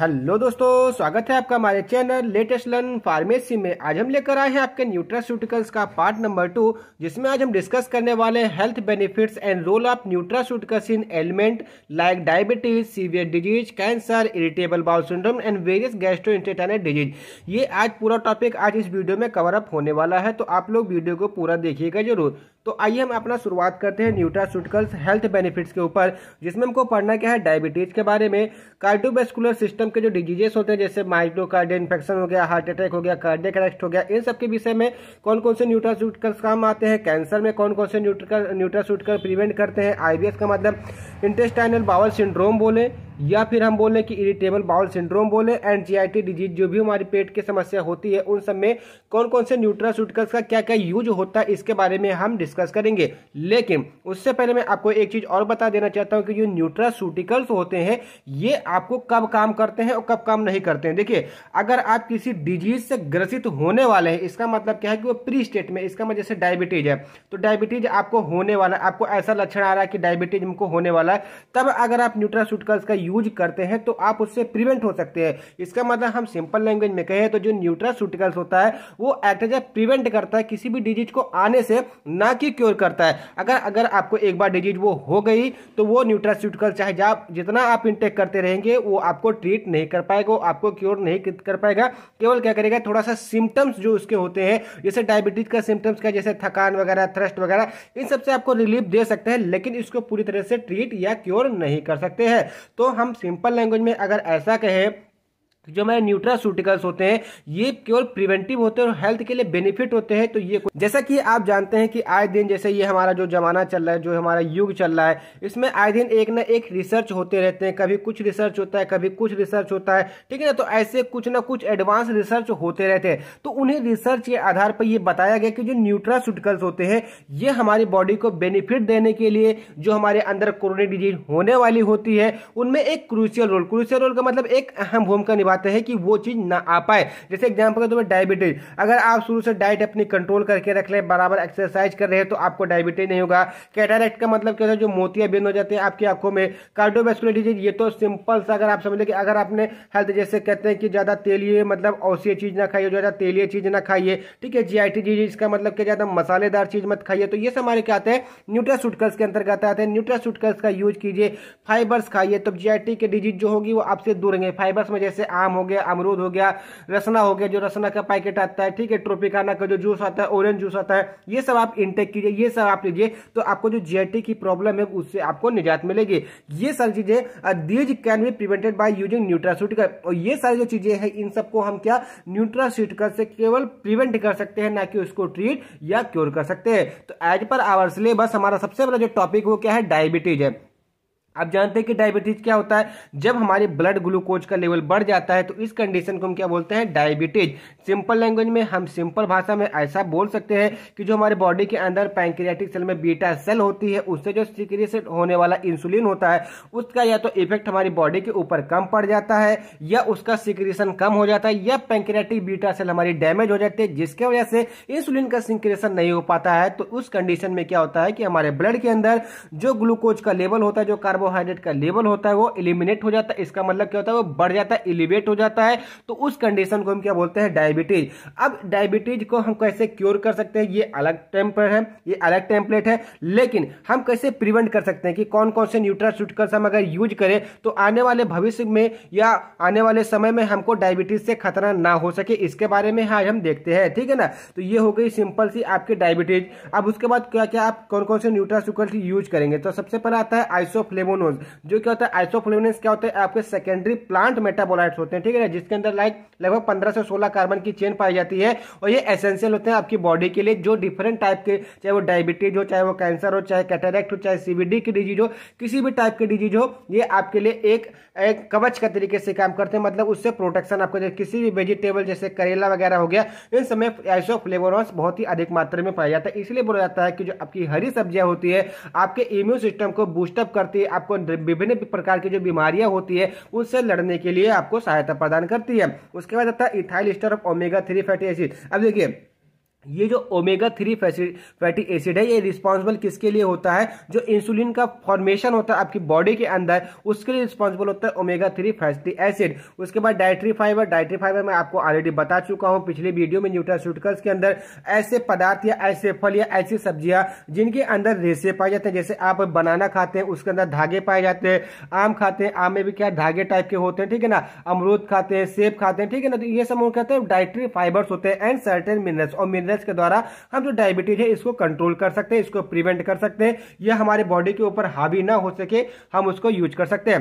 hello दोस्तों स्वागत है आपका हमारे चैनल लेटेस्ट लर्न फार्मेसी में आज हम लेकर आए हैं आपके न्यूट्रास्यूटिकल्स का पार्ट नंबर टू जिसमें आज हम डिस्कस करने वाले हैं health benefits and role of nutraceuticals in element like diabetes severe disease cancer irritable bowel syndrome and various gastro disease ये आज पूरा टॉपिक आज इस वीडियो में कवर अप होने वाला है तो आप लोग वीडियो को पूरा देखिएगा जरूर तो आइए हम अपना शुरुआत करते हैं न्यूट्रास्यूटिकल्स हेल्थ बेनिफिट्स के ऊपर जिसमें हमको पढ़ना क्या है डायबिटीज के बारे में कार्डियोवेस्कुलर सिस्टम सिस्टम के जो डिजीजेस होते हैं जैसे माइक्रोकार्डिया इन्फेक्शन हो गया हार्ट अटैक हो गया कार्डियक अरेस्ट हो गया इन सबके विषय में कौन कौन से सूटकर्स काम आते हैं कैंसर में कौन कौन से न्यूट्रा सूटकर प्रिवेंट करते हैं आईबीएस का मतलब इंटेस्टाइनल बाउल सिंड्रोम बोले या फिर हम बोलें कि इरिटेबल बाउल सिंड्रोम बोले एंड जी डिजीज जो भी हमारी पेट की समस्या होती है उन सब में कौन कौन से न्यूट्रासूटिकल्स का क्या क्या यूज होता है इसके बारे में हम डिस्कस करेंगे लेकिन उससे पहले मैं आपको एक चीज़ और बता देना चाहता हूँ कि जो न्यूट्रासूटिकल्स होते हैं ये आपको कब काम करते हैं और कब काम नहीं करते हैं देखिए अगर आप किसी डिजीज से ग्रसित होने वाले हैं इसका मतलब क्या है कि वो प्री स्टेट में इसका मतलब जैसे डायबिटीज है तो डायबिटीज आपको होने वाला आपको ऐसा लक्षण आ रहा है कि डायबिटीज हमको होने वाला रहा है तब अगर आप न्यूट्रासूटिकल्स का यूज करते हैं तो आप उससे प्रिवेंट हो सकते हैं इसका मतलब हम सिंपल लैंग्वेज में कहें तो जो न्यूट्रासूटिकल्स होता है वो एक्ट एज प्रिवेंट करता है किसी भी डिजीज को आने से ना कि क्योर करता है अगर अगर आपको एक बार डिजीज वो हो गई तो वो न्यूट्रास्यूटिकल चाहे जा जितना आप इंटेक करते रहेंगे वो आपको ट्रीट नहीं कर पाएगा आपको क्योर नहीं कर पाएगा केवल क्या करेगा थोड़ा सा सिम्टम्स जो उसके होते हैं जैसे डायबिटीज का सिम्टम्स का जैसे थकान वगैरह थ्रस्ट वगैरह इन सबसे आपको रिलीफ दे सकते हैं लेकिन इसको पूरी तरह से ट्रीट या क्योर नहीं कर सकते हैं तो हम सिंपल लैंग्वेज में अगर ऐसा कहें जो हमारे न्यूट्रासूटिकल्स होते हैं ये केवल प्रिवेंटिव होते हैं और हेल्थ के लिए बेनिफिट होते हैं तो ये जैसा कि आप जानते हैं कि आए दिन जैसे ये हमारा जो जमाना चल रहा है जो हमारा युग चल रहा है इसमें आए दिन एक ना एक रिसर्च होते रहते हैं कभी कुछ रिसर्च होता है कभी कुछ रिसर्च होता है ठीक है ना तो ऐसे कुछ ना कुछ एडवांस रिसर्च होते रहते हैं तो उन्हें रिसर्च के आधार पर यह बताया गया कि जो न्यूट्रासूटिकल्स होते हैं ये हमारी बॉडी को बेनिफिट देने के लिए जो हमारे अंदर कोरोना डिजीज होने वाली होती है उनमें एक क्रूशियल रोल क्रूशियल रोल का मतलब एक अहम भूमिका निभा करवाते हैं कि वो चीज़ ना आ पाए जैसे एग्जाम्पल के तौर पर डायबिटीज अगर आप शुरू से डाइट अपनी कंट्रोल करके रख लें बराबर एक्सरसाइज कर रहे हैं तो आपको डायबिटीज नहीं होगा कैटारेक्ट का मतलब क्या होता है जो मोतिया बिंद हो जाते हैं आपकी आंखों में कार्डोवेस्कुलर डिजीज ये तो सिंपल सा अगर आप समझ लें कि अगर आपने हेल्थ जैसे कहते हैं कि ज़्यादा तेलिए मतलब औसीय चीज़ ना खाइए ज़्यादा तेलिए चीज़ ना खाइए ठीक है जी डिजीज इसका मतलब क्या ज़्यादा मसालेदार चीज़ मत खाइए तो ये सब हमारे क्या आते हैं न्यूट्रासूटकल्स के अंतर्गत आते हैं न्यूट्रासूटकल्स का यूज कीजिए फाइबर्स खाइए तो जी के डिजीज जो होगी वो आपसे दूर रहेंगे फाइबर्स में जैसे आम हो गया अमरूद हो गया रसना हो गया जो रसना का पैकेट आता है ठीक है ट्रोपिकाना का जो जूस आता है ऑरेंज जूस आता है ये सब आप इंटेक कीजिए ये सब आप लीजिए तो आपको जो जीआईटी की प्रॉब्लम है उससे आपको निजात मिलेगी ये सारी चीजें these can be prevented by using nutraceutical और ये सारी जो चीजें हैं इन सबको हम क्या न्यूट्रासूटिकल से केवल प्रिवेंट कर सकते हैं ना कि उसको ट्रीट या क्योर कर सकते हैं तो एज पर आवर सिलेबस हमारा सबसे बड़ा जो टॉपिक वो क्या है डायबिटीज है आप जानते हैं कि डायबिटीज क्या होता है जब हमारे ब्लड ग्लूकोज का लेवल बढ़ जाता है तो इस कंडीशन को हम क्या बोलते हैं डायबिटीज सिंपल लैंग्वेज में हम सिंपल भाषा में ऐसा बोल सकते हैं कि जो हमारे बॉडी के अंदर पैंक्रियाटिक सेल में बीटा सेल होती है उससे जो सिक्रेट होने वाला इंसुलिन होता है उसका या तो इफेक्ट हमारी बॉडी के ऊपर कम पड़ जाता है या उसका सिक्रिएशन कम हो जाता है या पैंक्रियाटिक बीटा सेल हमारी डैमेज हो जाती है जिसके वजह से इंसुलिन का सिक्रिएशन नहीं हो पाता है तो उस कंडीशन में क्या होता है कि हमारे ब्लड के अंदर जो ग्लूकोज का लेवल होता है जो कार्बन कार्बोहाइड्रेट का लेवल होता है वो इलिमिनेट हो जाता है इसका मतलब क्या होता है वो बढ़ जाता है इलिवेट हो जाता है तो उस कंडीशन को हम क्या बोलते हैं डायबिटीज अब डायबिटीज को हम कैसे क्योर कर सकते हैं ये अलग टेम्पर है ये अलग टेम्पलेट है लेकिन हम कैसे प्रिवेंट कर सकते हैं कि कौन कौन से न्यूट्रास्यूटिकल्स हम अगर यूज करें तो आने वाले भविष्य में या आने वाले समय में हमको डायबिटीज से खतरा ना हो सके इसके बारे में आज हम देखते हैं ठीक है ना तो ये हो गई सिंपल सी आपकी डायबिटीज अब उसके बाद क्या क्या आप कौन कौन से न्यूट्रास्यूटिकल्स यूज करेंगे तो सबसे पहले आता है आइसोफ्लेवो फ्लेवोनोज जो क्या होता है आइसोफ्लेवोनस क्या होते हैं आपके सेकेंडरी प्लांट मेटाबोलाइट्स होते हैं ठीक है जिसके अंदर लाइक लगभग पंद्रह से सोलह कार्बन की चेन पाई जाती है और ये एसेंशियल होते हैं आपकी बॉडी के लिए जो डिफरेंट टाइप के चाहे वो डायबिटीज हो चाहे वो कैंसर हो चाहे कैटेरेक्ट हो चाहे सीबीडी की डिजीज हो किसी भी टाइप की डिजीज हो ये आपके लिए एक, एक कवच का तरीके से काम करते हैं मतलब उससे प्रोटेक्शन आपको किसी भी वेजिटेबल जैसे करेला वगैरह हो गया इन समय आइसोफ्लेवोनॉस बहुत ही अधिक मात्रा में पाया जाता है इसलिए बोला जाता है कि जो आपकी हरी सब्जियां होती है आपके इम्यून सिस्टम को बूस्टअप करती है आपको विभिन्न प्रकार की जो बीमारियां होती है उससे लड़ने के लिए आपको सहायता प्रदान करती है उसके बाद आता है ethyl ester of omega three fatty acid अब देखिए ये जो ओमेगा थ्री फैटी एसिड है ये रिस्पॉन्सिबल किसके लिए होता है जो इंसुलिन का फॉर्मेशन होता है आपकी बॉडी के अंदर उसके लिए रिस्पॉन्सिबल होता है ओमेगा थ्री फैटी एसिड उसके बाद डायट्री फाइबर डायट्री फाइबर मैं आपको ऑलरेडी बता चुका हूँ पिछले वीडियो में न्यूट्रास्यूटिकल्स के अंदर ऐसे पदार्थ या ऐसे फल या ऐसी सब्जियां जिनके अंदर रेसे पाए जाते हैं जैसे आप बनाना खाते हैं उसके अंदर धागे पाए जाते हैं आम खाते हैं आम में भी क्या धागे टाइप के होते हैं ठीक है ना अमरूद खाते हैं सेब खाते हैं ठीक है ना तो ये सब कहते हैं डायट्री फाइबर्स होते हैं एंड सर्टेन मिनरल्स और मिनरल फिटनेस के द्वारा हम जो डायबिटीज है इसको कंट्रोल कर सकते हैं इसको प्रिवेंट कर सकते हैं यह हमारे बॉडी के ऊपर हावी ना हो सके हम उसको यूज कर सकते हैं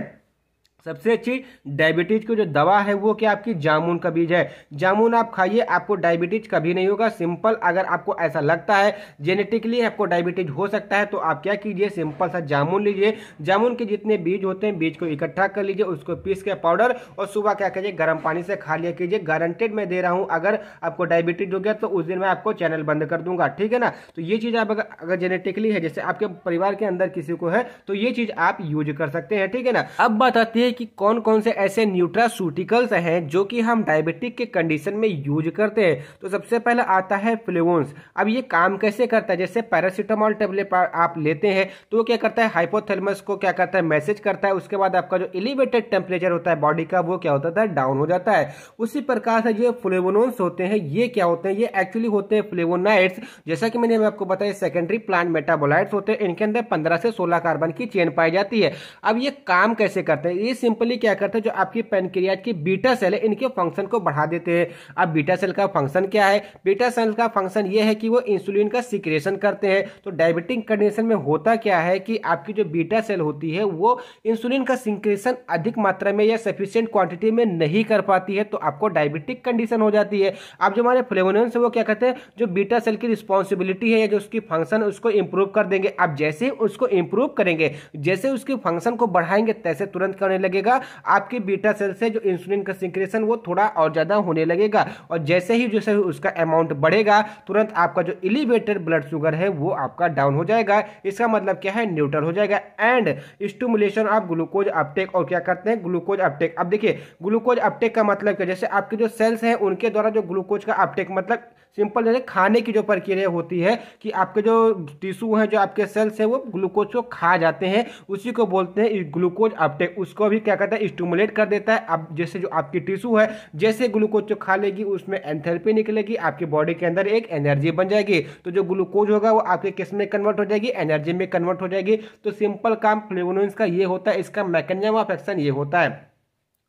सबसे अच्छी डायबिटीज की जो दवा है वो क्या आपकी जामुन का बीज है जामुन आप खाइए आपको डायबिटीज कभी नहीं होगा सिंपल अगर आपको ऐसा लगता है जेनेटिकली आपको डायबिटीज हो सकता है तो आप क्या कीजिए सिंपल सा जामुन लीजिए जामुन के जितने बीज होते हैं बीज को इकट्ठा कर लीजिए उसको पीस के पाउडर और सुबह क्या कीजिए गर्म पानी से खा लिया कीजिए गारंटेड मैं दे रहा हूँ अगर आपको डायबिटीज हो गया तो उस दिन मैं आपको चैनल बंद कर दूंगा ठीक है ना तो ये चीज़ आप अगर जेनेटिकली है जैसे आपके परिवार के अंदर किसी को है तो ये चीज़ आप यूज कर सकते हैं ठीक है ना अब बात आती है हैं कि कौन कौन से ऐसे न्यूट्रासूटिकल्स हैं जो कि हम डायबिटिक के कंडीशन में यूज करते हैं तो सबसे पहले आता है फ्लेवोन्स अब ये काम कैसे करता है जैसे पैरासीटामोल टेबलेट आप लेते हैं तो वो क्या करता है हाइपोथेलमस को क्या करता है मैसेज करता है उसके बाद आपका जो एलिवेटेड टेम्परेचर होता है बॉडी का वो क्या होता था डाउन हो जाता है उसी प्रकार से जो फ्लेवोनोन्स होते हैं ये क्या होते हैं ये एक्चुअली होते हैं फ्लेवोनाइट्स जैसा कि मैंने आपको बताया सेकेंडरी प्लांट मेटाबोलाइट्स होते हैं इनके अंदर पंद्रह से सोलह कार्बन की चेन पाई जाती है अब ये काम कैसे करते हैं इस सिंपली क्या करते हैं जो आपकी पेनक्रियाज की बीटा सेल है इनके फंक्शन को बढ़ा देते हैं अब बीटा सेल का फंक्शन क्या है बीटा सेल का फंक्शन ये है कि वो इंसुलिन का सिक्रेशन करते हैं तो डायबिटिक कंडीशन में होता क्या है कि आपकी जो बीटा सेल होती है वो इंसुलिन का सिक्रेशन अधिक मात्रा में या सफिशियंट क्वांटिटी में नहीं कर पाती है तो आपको डायबिटिक कंडीशन हो जाती है अब जो हमारे फ्लेवोनियन से वो क्या कहते हैं जो बीटा सेल की रिस्पॉन्सिबिलिटी है या जो उसकी फंक्शन उसको इंप्रूव कर देंगे आप जैसे ही उसको इंप्रूव करेंगे जैसे उसके फंक्शन को बढ़ाएंगे तैसे तुरंत करने लगे लगेगा आपके बीटा सेल से जो इंसुलिन का सिंक्रेशन वो थोड़ा और ज़्यादा होने लगेगा और जैसे ही जैसे उसका अमाउंट बढ़ेगा तुरंत आपका जो एलिवेटेड ब्लड शुगर है वो आपका डाउन हो जाएगा इसका मतलब क्या है न्यूट्रल हो जाएगा and stimulation of glucose uptake और क्या करते हैं ग्लूकोज अपटेक अब देखिए ग्लूकोज अपटेक का मतलब क्या जैसे आपके जो सेल्स हैं उनके द्वारा जो ग्लूकोज का अपटेक मतलब सिंपल जैसे खाने की जो प्रक्रिया होती है कि आपके जो टिश्यू हैं जो आपके सेल्स हैं वो ग्लूकोज को खा जाते हैं उसी को बोलते हैं ग्लूकोज अपटेक उसको भी क्या कहते है स्टूमुलेट कर देता है अब जैसे जो आपकी टिश्यू है जैसे ग्लूकोज को खा लेगी उसमें एंथेरेपी निकलेगी आपकी बॉडी के अंदर एक एनर्जी बन जाएगी तो जो ग्लूकोज होगा वो आपके किस में कन्वर्ट हो जाएगी एनर्जी में कन्वर्ट हो जाएगी तो सिंपल काम फ्लेवोनोइंस का ये होता है इसका मैकेनिज्म ऑफ एक्शन ये होता है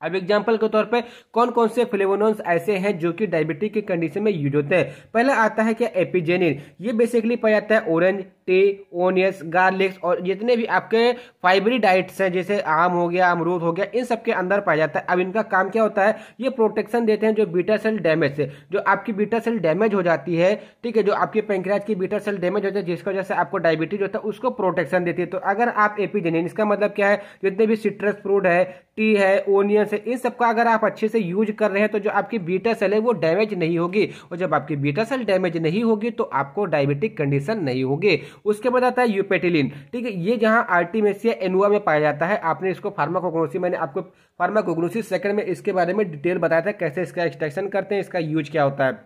अब एग्जाम्पल के तौर पे कौन कौन से फ्लेवोनोन्स ऐसे हैं जो कि डायबिटीज के कंडीशन में यूज होते हैं पहला आता है क्या एपिजेनिन ये बेसिकली पाया जाता है ऑरेंज टी ओनियस गार्लिक्स और जितने भी आपके फाइबरी डाइट्स हैं जैसे आम हो गया अमरूद हो गया इन सब के अंदर पाया जाता है अब इनका काम क्या होता है ये प्रोटेक्शन देते हैं जो बीटा सेल डैमेज से जो आपकी बीटा सेल डैमेज हो जाती है ठीक है जो आपके पेंक्रियाज की बीटा सेल डैमेज हो जाती है जिसकी वजह से आपको डायबिटीज होता है उसको प्रोटेक्शन देती है तो अगर आप एपिजेनिन इसका मतलब क्या है जितने भी सिट्रस फ्रूट है टी है ओनियंस है इन सबका अगर आप अच्छे से यूज कर रहे हैं तो जो आपकी बीटा सेल है वो डैमेज नहीं होगी और जब आपकी बीटा सेल डैमेज नहीं होगी तो आपको डायबिटिक कंडीशन नहीं होगी उसके बाद आता है यूपेटिलिन ठीक है ये जहाँ आर्टिमेसिया एनुआ में पाया जाता है आपने इसको फार्माकोग्नोसी मैंने आपको फार्माकोग्नोसी सेकंड में इसके बारे में डिटेल बताया था कैसे इसका एक्सट्रैक्शन करते हैं इसका यूज क्या होता है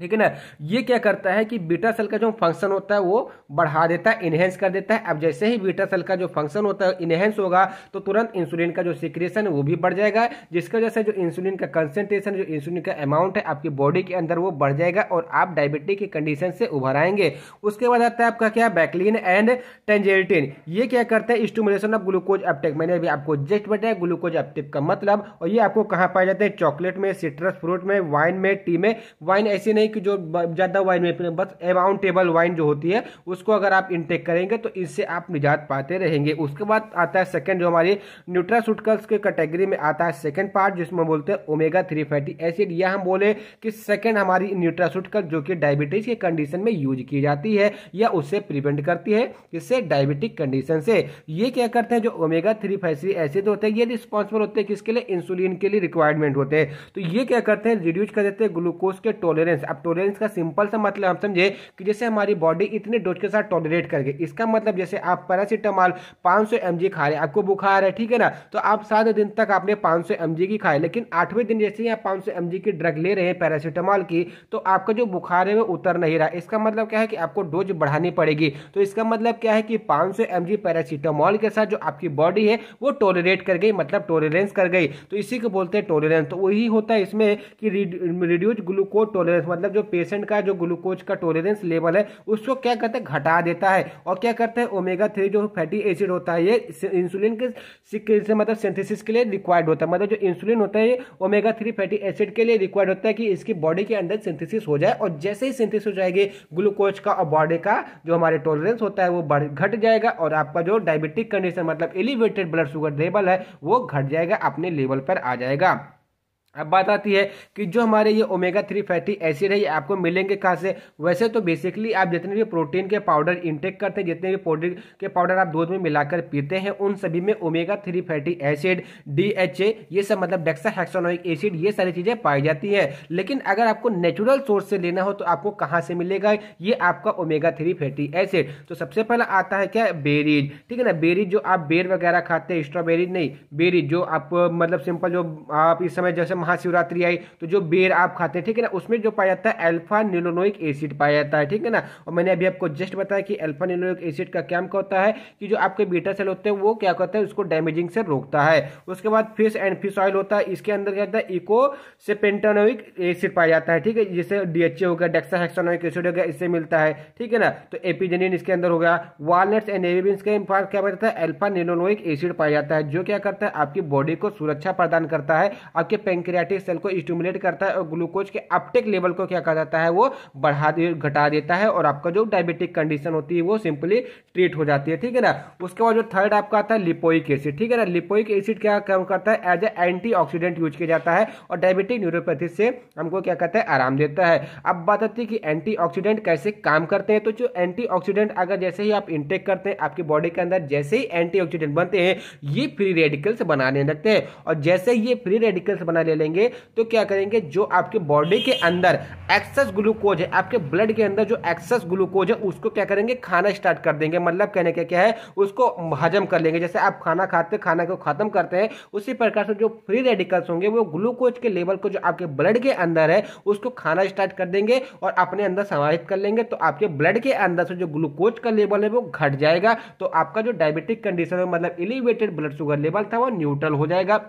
ठीक है ना ये क्या करता है कि बीटा सेल का जो फंक्शन होता है वो बढ़ा देता है इनहेंस कर देता है अब जैसे ही बीटा सेल का जो फंक्शन होता है इनहेंस होगा तो तुरंत इंसुलिन का जो सिक्रेशन है वो भी बढ़ जाएगा जिसकी वजह से जो इंसुलिन का कंसेंट्रेशन जो इंसुलिन का अमाउंट है आपकी बॉडी के अंदर वो बढ़ जाएगा और आप डायबिटीज की कंडीशन से उभर आएंगे उसके बाद आता है आपका क्या बैकलिन एंड टेंजेल्टिन ये क्या करता है स्टूमुलेशन ऑफ ग्लूकोज अपटेक मैंने अभी आपको जस्ट बताया ग्लूकोज अपटेक का मतलब और ये आपको कहाँ पाए जाते हैं चॉकलेट में सिट्रस फ्रूट में वाइन में टी में वाइन ऐसी नहीं नहीं कि जो ज़्यादा वाइन में बस अमाउंटेबल वाइन जो होती है उसको अगर आप इनटेक करेंगे तो इससे आप निजात पाते रहेंगे उसके बाद आता है सेकेंड जो हमारी न्यूट्रासूटिकल्स के कैटेगरी में आता है सेकेंड पार्ट जिसमें बोलते हैं ओमेगा थ्री फैटी एसिड यह हम बोले कि सेकेंड हमारी न्यूट्रासूटिकल जो कि डायबिटीज के कंडीशन में यूज की जाती है या उससे प्रिवेंट करती है इससे डायबिटिक कंडीशन से ये क्या करते हैं जो ओमेगा थ्री फैटी एसिड होते हैं ये रिस्पॉन्सिबल होते हैं किसके लिए इंसुलिन के लिए रिक्वायरमेंट होते हैं तो ये क्या करते हैं रिड्यूज कर देते हैं ग्लूकोज के टॉलरेंस अब टोलरेंस तो का सिंपल सा मतलब हम समझे कि जैसे हमारी बॉडी इतने डोज के साथ टॉलरेट कर गई इसका मतलब जैसे आप पैरासीटामॉल पाँच सौ खा रहे हैं आपको बुखार है ठीक है ना तो आप सात दिन तक आपने पाँच सौ की खाए लेकिन आठवें दिन जैसे ही आप पाँच सौ की ड्रग ले रहे हैं पैरासीटामॉल की तो आपका जो बुखार है वो उतर नहीं रहा इसका मतलब क्या है कि आपको डोज बढ़ानी पड़ेगी तो इसका मतलब क्या है कि पाँच सौ पैरासीटामॉल के साथ जो आपकी बॉडी है वो टॉलरेट कर गई मतलब टॉलरेंस कर गई तो इसी को बोलते हैं टॉलरेंस तो वही होता है इसमें कि रिड्यूज ग्लूकोज टॉलरेंस मतलब मतलब जो पेशेंट का जो ग्लूकोज का टोलरेंस लेवल है उसको क्या करते हैं घटा देता है और क्या करते हैं ओमेगा थ्री जो फैटी एसिड होता है ये इंसुलिन के से मतलब सिंथेसिस के लिए रिक्वायर्ड होता है मतलब जो इंसुलिन होता है ये ओमेगा थ्री फैटी एसिड के लिए रिक्वायर्ड होता है कि इसकी बॉडी के अंदर सिंथेसिस हो जाए और जैसे ही सिंथेसिस हो जाएगी ग्लूकोज का और बॉडी का जो हमारे टोलरेंस होता है वो घट जाएगा और आपका जो डायबिटिक कंडीशन मतलब एलिवेटेड ब्लड शुगर लेवल है वो घट जाएगा अपने लेवल पर आ जाएगा अब बात आती है कि जो हमारे ये ओमेगा थ्री फैटी एसिड है ये आपको मिलेंगे कहाँ से वैसे तो बेसिकली आप जितने भी प्रोटीन के पाउडर इंटेक करते हैं जितने भी प्रोटीन के पाउडर आप दूध में मिलाकर पीते हैं उन सभी में omega three fatty acid DHA ये सब मतलब डेक्साहेक्सानोइक एसिड ये सारी चीज़ें पाई जाती है लेकिन अगर आपको नेचुरल सोर्स से लेना हो तो आपको कहाँ से मिलेगा ये आपका ओमेगा थ्री फैटी एसिड तो सबसे पहला आता है क्या बेरीज ठीक है ना बेरीज जो आप बेर वगैरह खाते हैं स्ट्रॉबेरीज नहीं बेरीज जो आप मतलब सिंपल जो आप इस समय जैसे महाशिवरात्रि आई तो जो बेर आप खाते हैं ठीक है ना उसमें जो पाया जाता है एल्फा निलोनोइक एसिड पाया जाता है ठीक है ना और मैंने अभी आपको जस्ट बताया कि एल्फा निलोनोइक एसिड का क्या होता है कि जो आपके बीटा सेल होते हैं वो क्या करता है उसको डैमेजिंग से रोकता है उसके बाद फिश एंड फिश ऑयल होता है इसके अंदर क्या होता है इको से एसिड पाया जाता है ठीक है जैसे डीएचए हो गया डेक्साहेक्सानोइक एसिड हो गया इससे मिलता है ठीक है ना तो एपिजेनिन इसके अंदर हो गया वालनट्स एंड हेवी बीन्स के पास क्या पाया जाता है एल्फा निलोनोइक एसिड पाया जाता है जो क्या करता है आपकी बॉडी को सुरक्षा प्रदान करता है आपके पेंक्रिया पैंक्रियाटिक सेल को स्टिमुलेट करता है और ग्लूकोज के अपटेक लेवल को क्या कहा जाता है वो बढ़ा दे घटा देता है और आपका जो डायबिटिक कंडीशन होती है वो सिंपली ट्रीट हो जाती है ठीक है ना उसके बाद जो थर्ड आपका आता है लिपोइक एसिड ठीक है ना लिपोइक एसिड क्या काम करता है एज ए एंटी यूज किया जाता है और डायबिटिक न्यूरोपैथी से हमको क्या कहता है आराम देता है अब बात आती है कि एंटी कैसे काम करते हैं तो जो एंटी अगर जैसे ही आप इंटेक करते हैं आपकी बॉडी के अंदर जैसे ही एंटी बनते हैं ये फ्री रेडिकल्स बनाने लगते हैं और जैसे ये फ्री रेडिकल्स बना ले लेंगे तो क्या करेंगे जो आपके बॉडी के अंदर एक्सेस ग्लूकोज है आपके ब्लड के अंदर जो एक्सेस ग्लूकोज है उसको क्या करेंगे खाना स्टार्ट कर देंगे मतलब कहने का क्या है उसको हजम कर लेंगे जैसे आप खाना खाते खाना को खत्म करते हैं उसी प्रकार से जो फ्री रेडिकल्स होंगे वो ग्लूकोज के लेवल को जो आपके ब्लड के अंदर है उसको खाना स्टार्ट कर देंगे और अपने अंदर समाहित कर लेंगे तो आपके ब्लड के अंदर से जो ग्लूकोज का लेवल है वो घट जाएगा तो आपका जो डायबिटिक कंडीशन है मतलब एलिवेटेड ब्लड शुगर लेवल था वो न्यूट्रल हो जाएगा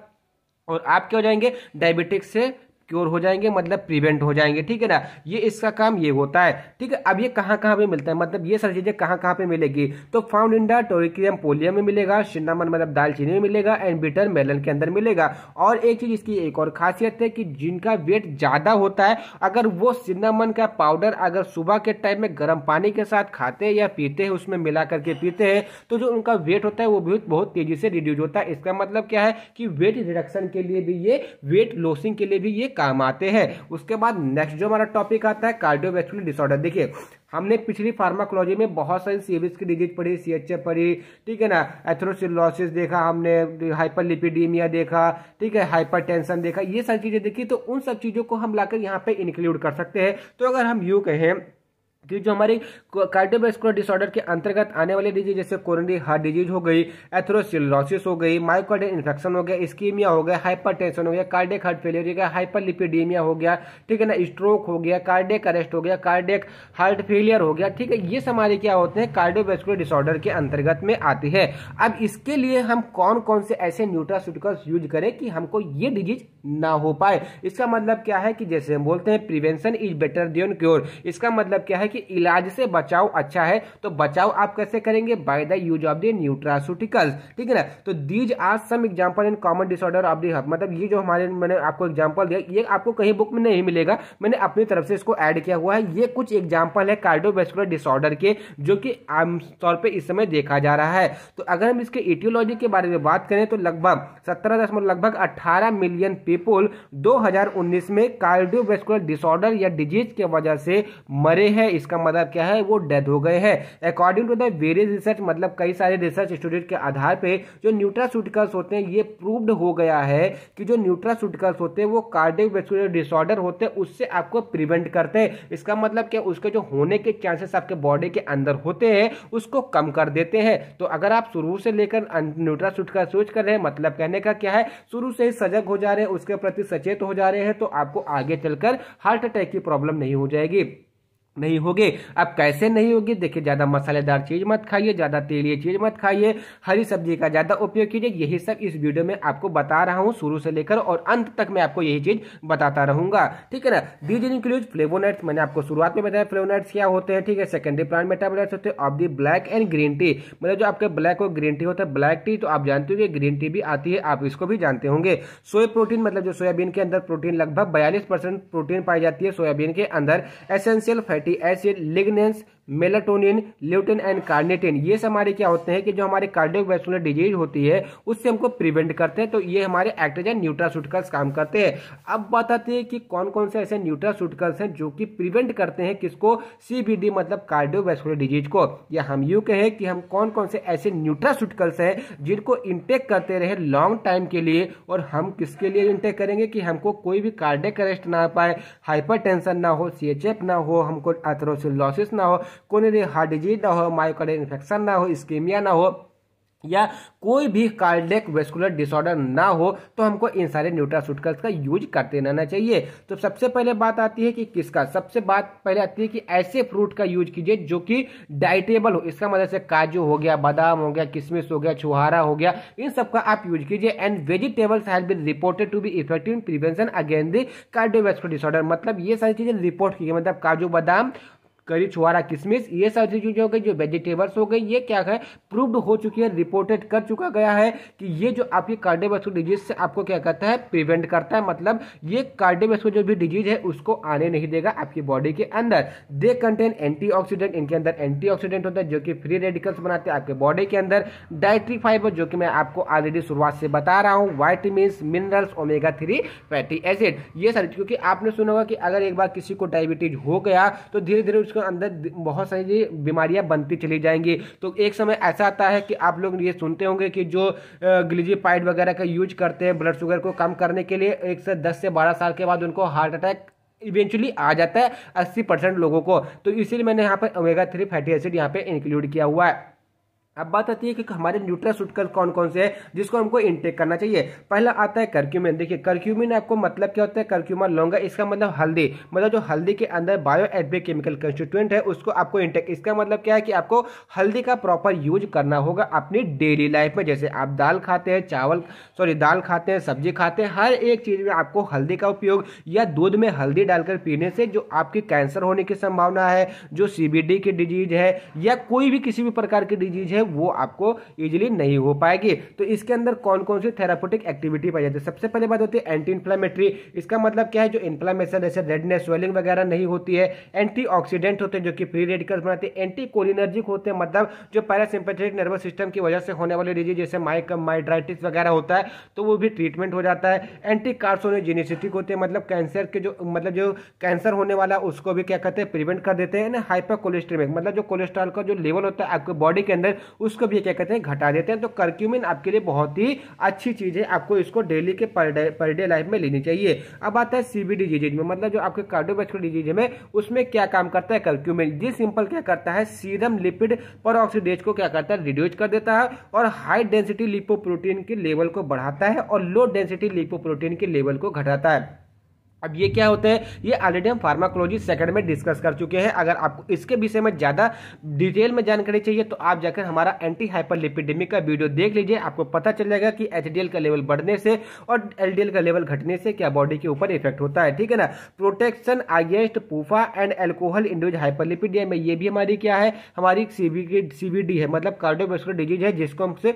और आप क्या हो जाएंगे डायबिटिक से क्योर हो जाएंगे मतलब प्रिवेंट हो जाएंगे ठीक है ना ये इसका काम ये होता है ठीक है अब ये कहाँ कहाँ पे मिलता है मतलब ये सारी चीज़ें कहाँ कहाँ पे मिलेगी तो फाउंड इंडा टोरिक्रियम पोलियम में मिलेगा शिन्नामन मतलब दालचीनी में मिलेगा एंड बिटर मेलन के अंदर मिलेगा और एक चीज़ इसकी एक और खासियत है कि जिनका वेट ज़्यादा होता है अगर वो सिन्नामन का पाउडर अगर सुबह के टाइम में गर्म पानी के साथ खाते हैं या पीते हैं उसमें मिला करके पीते हैं तो जो उनका वेट होता है वो भी बहुत तेज़ी से रिड्यूज होता है इसका मतलब क्या है कि वेट रिडक्शन के लिए भी ये वेट लॉसिंग के लिए भी ये काम आते हैं उसके बाद नेक्स्ट जो हमारा टॉपिक आता है कार्डियोवेस्कुलर डिसऑर्डर देखिए हमने पिछली फार्माकोलॉजी में बहुत सारी सीविस की डिजीज पढ़ी सी एच पढ़ी ठीक है ना एथ्रोसिलोसिस देखा हमने हाइपरलिपिडीमिया देखा ठीक है हाइपरटेंशन देखा ये सारी चीज़ें देखी तो उन सब चीज़ों को हम लाकर यहाँ पे इंक्लूड कर सकते हैं तो अगर हम यू कहें कि जो हमारे कार्डियोवैस्कुलर डिसऑर्डर के अंतर्गत आने वाले डिजीज जैसे कोरोनरी हार्ट डिजीज हो गई एथ्रोसिलोसिस हो गई माइकोडियल इन्फेक्शन हो गया स्कीमिया हो गया हाइपरटेंशन हो गया कार्डियक हार्ट फेलियर हो गया हाइपरलिपिडीमिया हो गया ठीक है ना स्ट्रोक हो गया कार्डियक अरेस्ट हो गया कार्डियक हार्ट फेलियर हो गया ठीक है ये हमारे क्या होते हैं कार्डियोवैस्कुलर डिसऑर्डर के अंतर्गत में आती है अब इसके लिए हम कौन कौन से ऐसे न्यूट्रास्यूटिकल्स यूज करें कि हमको ये डिजीज ना हो पाए इसका मतलब क्या है कि जैसे हम बोलते हैं prevention is better than cure इसका मतलब क्या है कि इलाज से बचाव अच्छा है तो बचाव आप कैसे करेंगे by the use of the nutraceutical ठीक है ना तो these are some example in common disorder of the मतलब ये जो हमारे मैंने आपको एग्जाम्पल दिया ये आपको कहीं बुक में नहीं मिलेगा मैंने अपनी तरफ से इसको ऐड किया हुआ है ये कुछ एग्जाम्पल है कार्डोवेस्कुलर डिसऑर्डर के जो कि आमतौर पर इस समय देखा जा रहा है तो अगर हम इसके इटियोलॉजी के बारे में बात करें तो लगभग सत्रह दशमलव लगभग अट्ठारह मिलियन पीपुल 2019 में कार्डियोवेस्कुलर डिसऑर्डर या डिजीज के वजह से मरे हैं इस इसका मतलब क्या है वो डेथ हो गए हैं according to the various research मतलब कई सारे रिसर्च स्टूडेंट के आधार पर जो न्यूट्रासूटिकल्स होते हैं ये प्रूवड हो गया है कि जो न्यूट्रासूटिकल्स होते हैं वो कार्डियोवेस्कुलर डिसऑर्डर होते हैं उससे आपको प्रिवेंट करते हैं इसका मतलब क्या उसके जो होने के चांसेस आपके बॉडी के अंदर होते हैं उसको कम कर देते हैं तो अगर आप शुरू से लेकर न्यूट्रासूट अं-, का सोच कर रहे हैं मतलब कहने का क्या है शुरू से ही सजग हो जा रहे हैं उसके प्रति सचेत हो जा रहे हैं तो आपको आगे चलकर हार्ट अटैक की प्रॉब्लम नहीं हो जाएगी नहीं होगे अब कैसे नहीं होगी देखिए ज़्यादा मसालेदार चीज़ मत खाइए ज़्यादा तेलीय चीज़ मत खाइए हरी सब्जी का ज़्यादा उपयोग कीजिए यही सब इस वीडियो में आपको बता रहा हूँ शुरू से लेकर और अंत तक मैं आपको यही चीज़ बताता रहूंगा ठीक है ना दीज इंक्लूज फ्लेवोनेट्स मैंने आपको शुरुआत में बताया फ्लेवोनेट्स क्या होते हैं ठीक है सेकेंडरी प्लांट मेटाबोलाइट्स होते हैं of the black and green tea मतलब जो आपके ब्लैक और ग्रीन टी होता है ब्लैक टी तो आप जानते हो ग्रीन टी भी आती है आप इसको भी जानते होंगे सोया प्रोटीन मतलब जो सोयाबीन के अंदर प्रोटीन लगभग बयालीस प्रोटीन पाई जाती है सोयाबीन के अंदर essential fat acid lignans melatonin lutein and carnitine ये सब हमारे क्या होते हैं कि जो हमारे कार्डियोवैस्कुलर डिजीज होती है उससे हमको प्रिवेंट करते हैं तो ये हमारे एक्ट्रोजन न्यूट्रासूटिकल्स काम करते हैं अब बताते हैं कि कौन कौन से ऐसे न्यूट्रासूटिकल्स हैं जो कि प्रिवेंट करते हैं किसको सी मतलब कार्डियोवैस्कुलर डिजीज को या हम यू कहें कि हम कौन कौन से ऐसे न्यूट्रासूटिकल्स हैं जिनको इंटेक करते रहे लॉन्ग टाइम के लिए और हम किसके लिए इंटेक करेंगे कि हमको कोई भी कार्डिक अरेस्ट ना पाए हाइपर ना हो सी ना हो हमको एथरोसिलोसिस ना हो कोरोनरी हार्ट डिजीज ना हो मायोकार्डियल इन्फेक्शन ना हो स्कीमिया ना हो या कोई भी कार्डियक वेस्कुलर डिसऑर्डर ना हो तो हमको इन सारे न्यूट्रासूटिकल्स का यूज करते रहना चाहिए तो सबसे पहले बात आती है कि किसका सबसे बात पहले आती है कि ऐसे फ्रूट का यूज कीजिए जो कि डाइटेबल हो इसका मतलब से काजू हो गया बादाम हो गया किशमिश हो गया छुहारा हो गया इन सब का आप यूज कीजिए and vegetables has been reported to be effective prevention again the cardiovascular disorder मतलब ये सारी चीजें रिपोर्ट की मतलब काजू बादाम करी छुआरा किशमिश ये सारी चीज़ें हो गई जो वेजिटेबल्स हो गई ये क्या है प्रूव्ड हो चुकी है रिपोर्टेड कर चुका गया है कि ये जो आपकी कार्डियोवैस्कुलर डिजीज से आपको क्या करता है प्रिवेंट करता है मतलब ये कार्डियोवैस्कुलर जो भी डिजीज है उसको आने नहीं देगा आपकी बॉडी के अंदर दे कंटेन ऑक्सीडेंट इनके अंदर ऑक्सीडेंट होता है जो कि फ्री रेडिकल्स बनाते हैं आपके बॉडी के अंदर डायट्री फाइबर जो कि मैं आपको ऑलरेडी शुरुआत से बता रहा हूँ vitamin minerals omega three fatty acid ये सारी क्योंकि आपने सुना होगा कि अगर एक बार किसी को डायबिटीज हो गया तो धीरे धीरे उसके अंदर बहुत सारी बीमारियाँ बनती चली जाएंगी तो एक समय ऐसा आता है कि आप लोग ये सुनते होंगे कि जो पाइड वगैरह का यूज करते हैं ब्लड शुगर को कम करने के लिए एक से दस से बारह साल के बाद उनको हार्ट अटैक इवेंचुअली आ जाता है अस्सी परसेंट लोगों को तो इसीलिए मैंने यहाँ पर ओमेगा थ्री फैटी एसिड यहाँ पे इंक्लूड किया हुआ है अब बात आती है कि हमारे न्यूट्रा न्यूट्रास्यूटिकल कौन कौन से हैं जिसको हमको इंटेक करना चाहिए पहला आता है कर्क्यूमिन देखिए कर्क्यूमिन आपको मतलब क्या होता है कर्क्यूमा लौंगा इसका मतलब हल्दी मतलब जो हल्दी के अंदर बायो एडबिक केमिकल कंस्टिट्यूएंट है उसको आपको इंटेक इसका मतलब क्या है कि आपको हल्दी का प्रॉपर यूज करना होगा अपनी डेली लाइफ में जैसे आप दाल खाते हैं चावल सॉरी दाल खाते हैं सब्जी खाते हैं हर एक चीज़ में आपको हल्दी का उपयोग या दूध में हल्दी डालकर पीने से जो आपकी कैंसर होने की संभावना है जो सी की डिजीज है या कोई भी किसी भी प्रकार की डिजीज है है वो आपको ईजिली नहीं हो पाएगी तो इसके अंदर कौन कौन सी थेरापोटिक एक्टिविटी पाई जाती है सबसे पहले बात होती है एंटी इन्फ्लामेटरी इसका मतलब क्या है जो इन्फ्लामेशन जैसे रेडनेस स्वेलिंग वगैरह नहीं होती है एंटीऑक्सीडेंट होते हैं जो कि फ्री रेडिकल्स बनाते हैं एंटी कोलिनर्जिक होते हैं मतलब जो पैरासिम्पेटिक नर्वस सिस्टम की वजह से होने वाले डिजीज जैसे माइक माइड्राइटिस वगैरह होता है तो वो भी ट्रीटमेंट हो जाता है एंटी कार्सोनोजेनिसिटिक होते हैं मतलब कैंसर के जो मतलब जो कैंसर होने वाला उसको भी क्या कहते हैं प्रिवेंट कर देते हैं ना हाइपर कोलेस्ट्रेमिक मतलब जो कोलेस्ट्रॉल का जो लेवल होता है आपके बॉडी के अंदर उसको भी क्या कहते हैं घटा देते हैं तो करक्यूमिन आपके लिए बहुत ही अच्छी चीज़ है आपको इसको डेली के पर डे लाइफ में लेनी चाहिए अब आता है सीबी डिजीज में मतलब जो आपके कार्डियोवैस्कुलर डिजीज में उसमें क्या काम करता है करक्यूमिन ये सिंपल क्या करता है सीरम लिपिड पर को क्या करता है रिड्यूज कर देता है और हाई डेंसिटी लिपोप्रोटीन के लेवल को बढ़ाता है और लो डेंसिटी लिपोप्रोटीन के लेवल को घटाता है अब ये क्या होते हैं ये ऑलरेडी हम फार्माकोलॉजी सेकंड में डिस्कस कर चुके हैं अगर आपको इसके विषय में ज़्यादा डिटेल में जानकारी चाहिए तो आप जाकर हमारा एंटी हाइपरलिपिडेमिक का वीडियो देख लीजिए आपको पता चल जाएगा कि एच का लेवल बढ़ने से और एल का लेवल घटने से क्या बॉडी के ऊपर इफेक्ट होता है ठीक है ना protection against PUFA and alcohol induced hyperlipidemia में ये भी हमारी क्या है हमारी सीबी सीबीडी है मतलब कार्डियोवेस्कुलर डिजीज है जिसको हमसे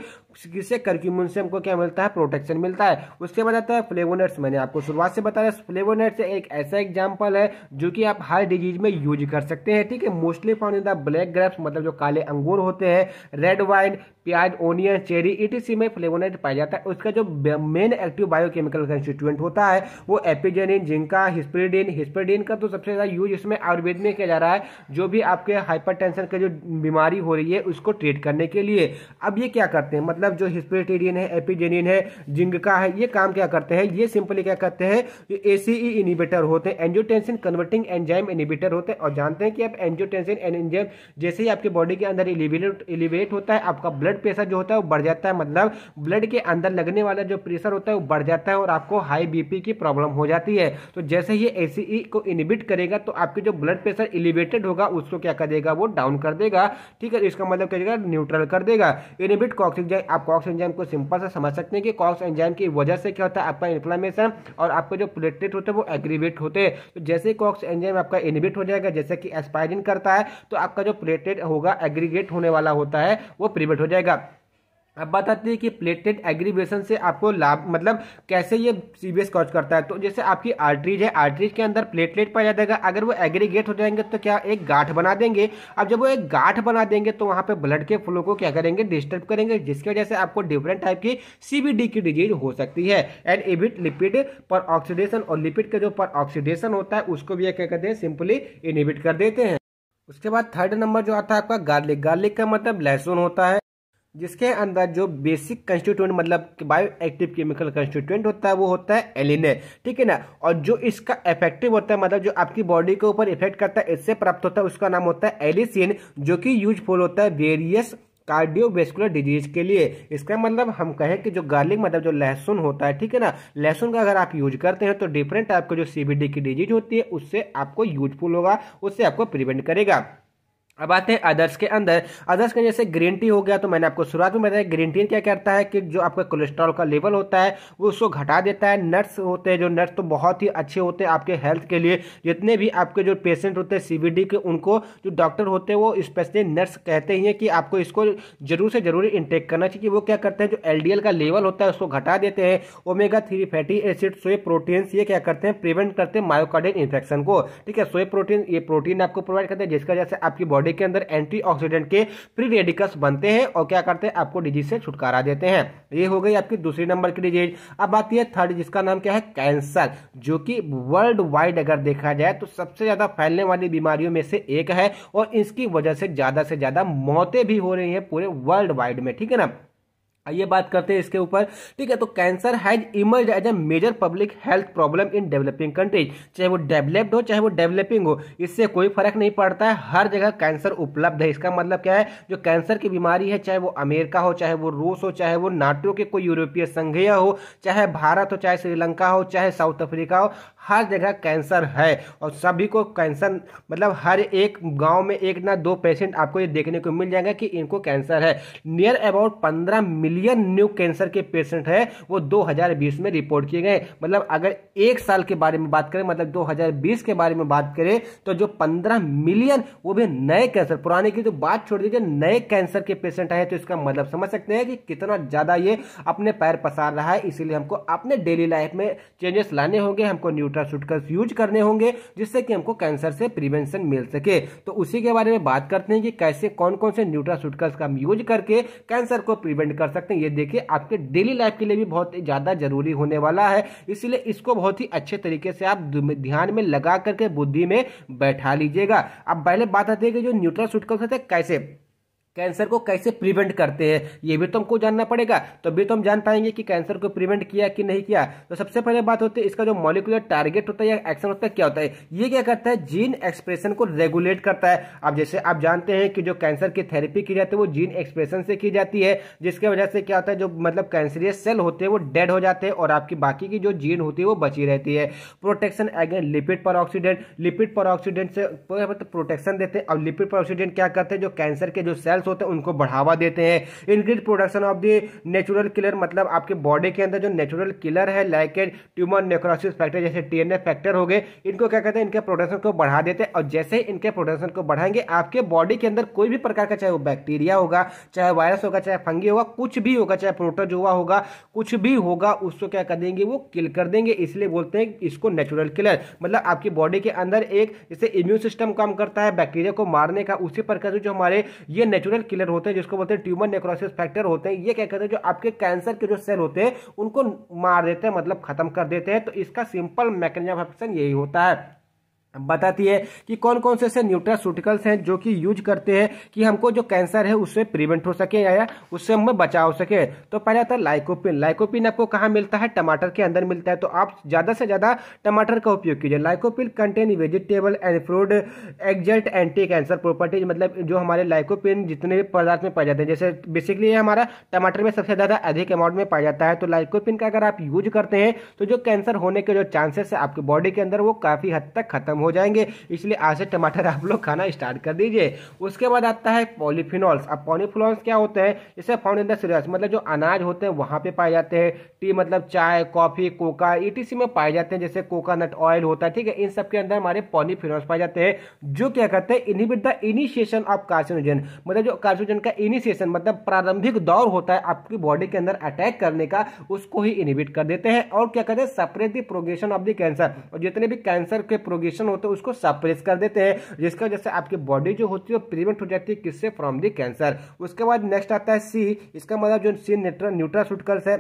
किससे करक्यूमिन से हमको क्या मिलता है प्रोटेक्शन मिलता है उसके बाद आता है फ्लेवोनेट्स मैंने आपको शुरुआत से बताया फ्लेवोनेट्स एक ऐसा एग्जाम्पल है जो कि आप हर डिजीज में यूज कर सकते हैं ठीक है mostly found in the black grapes मतलब जो काले अंगूर होते हैं रेड वाइन प्याज ओनियन चेरी इटीसी में फ्लेवोनाइट पाया जाता है उसका जो मेन एक्टिव बायोकेमिकल कंस्टिट्यूएंट होता है वो एपिजेनिन जिंका हिस्प्रीडिन हिस्प्रीडिन का तो सबसे ज़्यादा यूज इसमें आयुर्वेद में किया जा रहा है जो भी आपके हाइपरटेंशन टेंशन जो बीमारी हो रही है उसको ट्रीट करने के लिए अब ये क्या करते हैं मतलब जो हिस्पेरिटिडिन है एपिजेनिन है जिंका है ये काम क्या करते हैं ये सिंपली क्या करते हैं जो एसीई इनिबिटर होते हैं एंजियोटेंसिन कन्वर्टिंग एंजाइम इनिबेटर होते हैं और जानते हैं कि आप एंजियोटेंसिन एंजाइम जैसे ही आपके बॉडी के अंदर इलिवेट एलिवेट होता है आपका ब्लड ब्लड प्रेशर जो होता है वो बढ़ जाता है मतलब ब्लड के अंदर लगने वाला जो प्रेशर होता है वो बढ़ जाता है और आपको हाई बीपी की प्रॉब्लम हो जाती है तो जैसे ही ए e को इनिबिट करेगा तो आपके जो ब्लड प्रेशर इलिवेटेड होगा उसको क्या कर देगा वो डाउन कर देगा ठीक है इसका मतलब क्या न्यूट्रल कर देगा इनिबिट कॉक्स एंजाइम आप कॉक्स एंजाइम को सिंपल से समझ सकते हैं कि कॉक्स एंजाइम की वजह से क्या होता है आपका इन्फ्लामेशन और आपका जो प्लेटलेट होते हैं वो एग्रीवेट होते हैं तो जैसे कॉक्स एंजाइम आपका इनिबिट हो जाएगा जैसे कि एस्पायरिन करता है तो आपका जो प्लेटलेट होगा एग्रीगेट होने वाला होता है वो प्रिवेट हो जाएगा जाएगा अब बताते है कि प्लेटेड एग्रीवेशन से आपको लाभ मतलब कैसे ये सीबीएस कॉज करता है तो जैसे आपकी आर्टरीज है आर्टरीज के अंदर प्लेटलेट पाया जाएगा अगर वो एग्रीगेट हो जाएंगे तो क्या एक गांठ बना देंगे अब जब वो एक गांठ बना देंगे तो वहाँ पे ब्लड के फ्लो को क्या करेंगे डिस्टर्ब करेंगे जिसकी वजह से आपको डिफरेंट टाइप की सीबीडी की डिजीज हो सकती है and inhibit lipid peroxidation और लिपिड का जो पर ऑक्सीडेशन होता है उसको भी क्या कहते हैं सिंपली इनिबिट कर देते हैं उसके बाद थर्ड नंबर जो आता है आपका गार्लिक गार्लिक का मतलब लहसुन होता है जिसके अंदर जो बेसिक कंस्टिट्यूंट मतलब बायो एक्टिव केमिकल कंस्टिट्यूंट होता है वो होता है एलिने ठीक है ना और जो इसका इफेक्टिव होता है मतलब जो आपकी बॉडी के ऊपर इफेक्ट करता है इससे प्राप्त होता है उसका नाम होता है एलिसिन जो कि यूजफुल होता है वेरियस कार्डियोवेस्कुलर डिजीज के लिए इसका मतलब हम कहें कि जो गार्लिक मतलब जो लहसुन होता है ठीक है ना लहसुन का अगर आप यूज करते हैं तो डिफरेंट टाइप का जो सीबीडी की डिजीज होती है उससे आपको यूजफुल होगा उससे आपको प्रिवेंट करेगा अब आते हैं अदर्स के अंदर अदर्स का जैसे ग्रीन टी हो गया तो मैंने आपको शुरुआत में बताया ग्रीन टी क्या करता है कि जो आपका कोलेस्ट्रॉल का लेवल होता है वो उसको घटा देता है नट्स होते हैं जो नट्स तो बहुत ही अच्छे होते हैं आपके हेल्थ के लिए जितने भी आपके जो पेशेंट होते हैं सीबीडी के उनको जो डॉक्टर होते हैं वो स्पेशली नट्स कहते ही हैं कि आपको इसको जरूर से जरूर इंटेक करना चाहिए वो क्या करते हैं जो एल का लेवल होता है उसको घटा देते हैं omega three fatty acid soy proteins ये क्या करते हैं प्रिवेंट करते हैं मायोकार्डियल इन्फेक्शन को ठीक है सोए प्रोटीन ये प्रोटीन आपको प्रोवाइड करते हैं जिसकी वजह से आपकी बॉडी बॉडी के अंदर एंटीऑक्सीडेंट के प्री रेडिकल्स बनते हैं और क्या करते हैं आपको डिजीज से छुटकारा देते हैं ये हो गई आपकी दूसरी नंबर की डिजीज अब आती है थर्ड जिसका नाम क्या है कैंसर जो कि वर्ल्ड वाइड अगर देखा जाए तो सबसे ज़्यादा फैलने वाली बीमारियों में से एक है और इसकी वजह से ज़्यादा से ज़्यादा मौतें भी हो रही है पूरे वर्ल्ड वाइड में ठीक है ना आइए बात करते हैं इसके ऊपर ठीक है तो cancer has emerge as a major public health problem in developing countries चाहे वो डेवलप्ड हो चाहे वो डेवलपिंग हो इससे कोई फर्क नहीं पड़ता है हर जगह कैंसर उपलब्ध है इसका मतलब क्या है जो कैंसर की बीमारी है चाहे वो अमेरिका हो चाहे वो रूस हो चाहे वो नाटो के कोई यूरोपीय संघीय हो चाहे भारत हो चाहे श्रीलंका हो चाहे साउथ अफ्रीका हो हर जगह कैंसर है और सभी को कैंसर मतलब हर एक गांव में एक ना दो पेशेंट आपको ये देखने को मिल जाएगा कि इनको कैंसर है नियर अबाउट पंद्रह मिलियन न्यू कैंसर के पेशेंट है वो 2020 में रिपोर्ट किए गए मतलब अगर एक साल के बारे में बात करें मतलब 2020 के बारे में बात करें तो जो पंद्रह मिलियन वो भी नए कैंसर पुराने की तो बात छोड़ दीजिए नए कैंसर के पेशेंट आए तो इसका मतलब समझ सकते हैं कि कितना ज़्यादा ये अपने पैर पसार रहा है इसीलिए हमको अपने डेली लाइफ में चेंजेस लाने होंगे हमको न्यू न्यूट्रास्यूटिकल्स यूज करने होंगे जिससे कि हमको कैंसर से प्रिवेंशन मिल सके तो उसी के बारे में बात करते हैं कि कैसे कौन कौन से न्यूट्रास्यूटिकल्स का हम यूज करके कैंसर को प्रिवेंट कर सकते हैं ये देखिए आपके डेली लाइफ के लिए भी बहुत ज़्यादा जरूरी होने वाला है इसलिए इसको बहुत ही अच्छे तरीके से आप ध्यान में लगा करके बुद्धि में बैठा लीजिएगा अब पहले बात आती है कि जो न्यूट्रास्यूटिकल्स होते हैं कैसे कैंसर को कैसे प्रिवेंट करते हैं ये भी तो हमको जानना पड़ेगा तो भी तो हम जान पाएंगे कि कैंसर को प्रिवेंट किया कि नहीं किया तो सबसे पहले बात होती है इसका जो मॉलिकुलर टारगेट होता है या एक्शन होता है क्या होता है ये क्या करता है जीन एक्सप्रेशन को रेगुलेट करता है अब जैसे आप जानते हैं कि जो कैंसर की थेरेपी की जाती है वो जीन एक्सप्रेशन से की जाती है जिसकी वजह से क्या होता है जो मतलब कैंसरियस सेल होते हैं वो डेड हो जाते हैं और आपकी बाकी की जो जीन होती है वो बची रहती है protection again lipid per lipid per से प्रोटेक्शन मतलब देते हैं अब लिपिड पर क्या करते हैं जो कैंसर के जो सेल्स होते हैं उनको बढ़ावा देते हैं increase production of the natural killer मतलब आपके बॉडी के अंदर जो नेचुरल किलर है like add tumour necrosis factor जैसे टी फैक्टर हो गए इनको क्या कहते हैं इनके प्रोडक्शन को बढ़ा देते हैं और जैसे ही इनके प्रोडक्शन को बढ़ाएंगे आपके बॉडी के अंदर कोई भी प्रकार का चाहे वो बैक्टीरिया होगा चाहे वायरस होगा चाहे फंगी होगा कुछ भी होगा चाहे प्रोटोज होगा कुछ भी होगा उसको क्या कर देंगे वो किल कर देंगे इसलिए बोलते हैं इसको नेचुरल किलर मतलब आपकी बॉडी के अंदर एक इम्यून सिस्टम काम करता है बैक्टीरिया को मारने का उसी प्रकार से जो हमारे ये नेचुरल नेचुरल किलर होते हैं जिसको बोलते हैं ट्यूमर नेक्रोसिस फैक्टर होते हैं ये क्या करते हैं जो आपके कैंसर के जो सेल होते हैं उनको मार देते हैं मतलब खत्म कर देते हैं तो इसका सिंपल मैकेजम ऑफ एक्शन यही होता है बताती है कि कौन कौन से ऐसे न्यूट्रासूटिकल्स हैं जो कि यूज करते हैं कि हमको जो कैंसर है उससे प्रिवेंट हो सके या उससे हमें बचा हो सके तो पहले आता है लाइकोपिन लाइकोपिन आपको कहाँ मिलता है टमाटर के अंदर मिलता है तो आप ज़्यादा से ज़्यादा टमाटर का उपयोग कीजिए lycopene contain vegetable and fruit exalt anti cancer properties मतलब जो हमारे लाइकोपिन जितने भी पदार्थ में पाए जाते हैं जैसे बेसिकली हमारा टमाटर में सबसे ज़्यादा अधिक अमाउंट में पाया जाता है तो लाइकोपिन का अगर आप यूज करते हैं तो जो कैंसर होने के जो चांसेस है आपकी बॉडी के अंदर वो काफ़ी हद तक खत्म खत्म हो जाएंगे इसलिए आज से टमाटर आप लोग खाना स्टार्ट कर दीजिए उसके बाद आता है पॉलीफिनॉल्स अब पॉलीफिनॉल्स क्या होते हैं इसे फाउंड इन द सीरियस मतलब जो अनाज होते हैं वहाँ पे पाए जाते हैं टी मतलब चाय कॉफ़ी कोका ई में पाए जाते हैं जैसे कोकोनट ऑयल होता है ठीक है इन सब के अंदर हमारे पॉलीफिनॉल्स पाए जाते हैं जो क्या करते हैं inhibit the initiation of carcinogen मतलब जो कार्सिनोजन का इनिशिएशन मतलब प्रारंभिक दौर होता है आपकी बॉडी के अंदर अटैक करने का उसको ही इनिबिट कर देते हैं और क्या कहते हैं separate the progression of the cancer और जितने भी कैंसर के प्रोग्रेशन होता तो है उसको सप्रेस कर देते हैं जिसकी वजह से आपकी बॉडी जो होती है प्रिवेंट हो जाती है किससे फ्रॉम दी कैंसर उसके बाद नेक्स्ट आता है सी इसका मतलब जो सी न्यूट्रा न्यूट्रा सूटकल्स है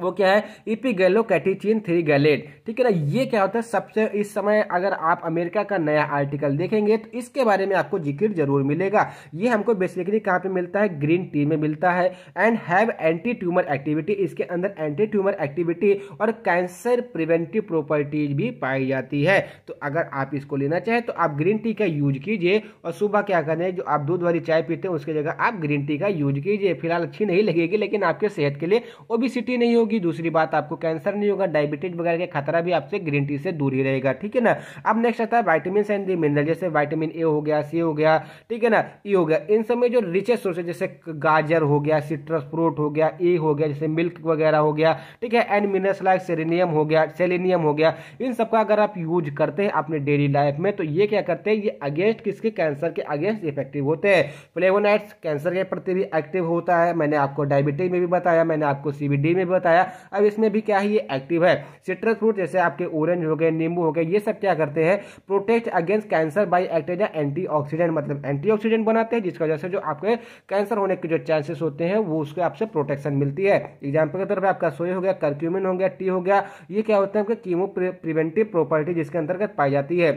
वो क्या है ईपी गैलो कैटीचिन थ्री गैलेट ठीक है ना ये क्या होता है सबसे इस समय अगर आप अमेरिका का नया आर्टिकल देखेंगे तो इसके बारे में आपको जिक्र जरूर मिलेगा ये हमको बेसिकली कहाँ पे मिलता है ग्रीन टी में मिलता है and have anti tumour activity इसके अंदर एंटी ट्यूमर एक्टिविटी और कैंसर प्रिवेंटिव प्रॉपर्टीज भी पाई जाती है तो अगर आप इसको लेना चाहें तो आप ग्रीन टी का यूज कीजिए और सुबह क्या करें जो आप दूध वाली चाय पीते हैं उसकी जगह आप ग्रीन टी का यूज कीजिए फिलहाल अच्छी नहीं लगेगी लेकिन आपके सेहत के लिए ओबिसिटी नहीं होगी होगी दूसरी बात आपको कैंसर नहीं होगा डायबिटीज वगैरह का खतरा भी आपसे ग्रीन टी से दूर ही रहेगा ठीक है ना अब नेक्स्ट आता है वाइटमिन एंड दी मिनरल जैसे वाइटामिन ए हो गया सी हो गया ठीक है ना ई e हो गया इन सब में जो रिचेस्ट सोर्स है जैसे गाजर हो गया सिट्रस फ्रूट हो गया ई e हो गया जैसे मिल्क वगैरह हो गया ठीक है एंड मिनरल्स लाइक सेरेनियम हो गया सेलेनियम हो गया इन सब का अगर आप यूज करते हैं अपने डेली लाइफ में तो ये क्या करते हैं ये अगेंस्ट किसके कैंसर के अगेंस्ट इफेक्टिव होते हैं फ्लेवोनाइट्स कैंसर के प्रति भी एक्टिव होता है मैंने आपको डायबिटीज में भी बताया मैंने आपको सीबीडी में भी बताया बताया अब इसमें भी क्या है ये एक्टिव है सिट्रस फ्रूट जैसे आपके ऑरेंज हो गए नींबू हो गए ये सब क्या करते हैं protect against cancer by acted या एंटीऑक्सीडेंट मतलब एंटी बनाते हैं जिसकी वजह से जो आपके कैंसर होने के जो चांसेस होते हैं वो उसके आपसे प्रोटेक्शन मिलती है एग्जाम्पल की तरफ आपका सोए हो गया कर्क्यूमिन हो गया टी हो गया ये क्या होता है आपके कीमो प्रिवेंटिव प्रॉपर्टी जिसके अंतर्गत पाई जाती है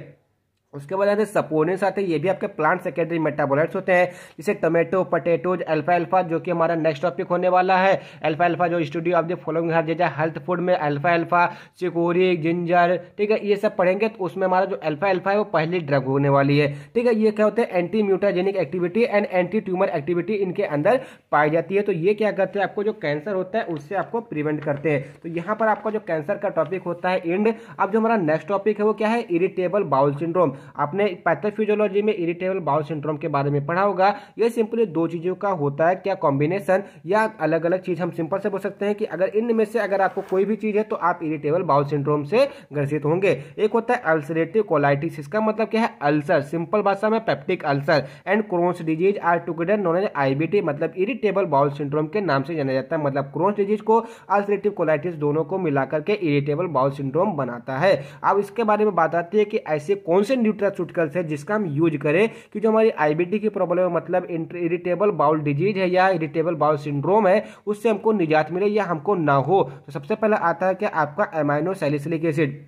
उसके बाद आते हैं सपोनेस आते हैं ये भी आपके प्लांट सेकेंडरी मेटाबोलाइट्स होते हैं जैसे टोमेटो पटेटोज अल्फा अल्फा जो कि हमारा नेक्स्ट टॉपिक होने वाला है अल्फा अल्फा जो स्टूडियो आप जो फॉलोइंग हर जैसे हेल्थ फूड में अल्फा अल्फा चिकोरी जिंजर ठीक है ये सब पढ़ेंगे तो उसमें हमारा जो अल्फा अल्फा है वो पहली ड्रग होने वाली है ठीक है ये क्या होते हैं anti mutagenic activity and anti tumour activity इनके अंदर पाई जाती है तो ये क्या करते हैं आपको जो कैंसर होता है उससे आपको प्रिवेंट करते हैं तो यहाँ पर आपका जो कैंसर का टॉपिक होता है एंड अब जो हमारा नेक्स्ट टॉपिक है वो क्या है इरिटेबल बाउल सिंड्रोम आपने पैथोफिजियोलॉजी में इरिटेबल बाउल सिंड्रोम के बारे में पढ़ा होगा ये सिंपली दो चीज़ों का होता है क्या कॉम्बिनेशन या अलग अलग चीज़ हम सिंपल से बोल सकते हैं कि अगर इनमें से अगर आपको कोई भी चीज़ है तो आप इरिटेबल बाउल सिंड्रोम से ग्रसित होंगे एक होता है अल्सरेटिव कोलाइटिस इसका मतलब क्या है अल्सर सिंपल भाषा में peptic ulcer and Crohn's disease are together known as IBT मतलब इरिटेबल बाउल सिंड्रोम के नाम से जाना जाता है मतलब क्रोन्स डिजीज को अल्सरेटिव कोलाइटिस दोनों को मिलाकर के इरिटेबल बाउल सिंड्रोम बनाता है अब इसके बारे में बात आती है कि ऐसे कौन से न्यूट्रास्यूटिकल्स है जिसका हम यूज करें कि जो हमारी आईबीडी की प्रॉब्लम है मतलब इरिटेबल बाउल डिजीज है या इरिटेबल बाउल सिंड्रोम है उससे हमको निजात मिले या हमको ना हो तो सबसे पहले आता है कि आपका एमाइनो एसिड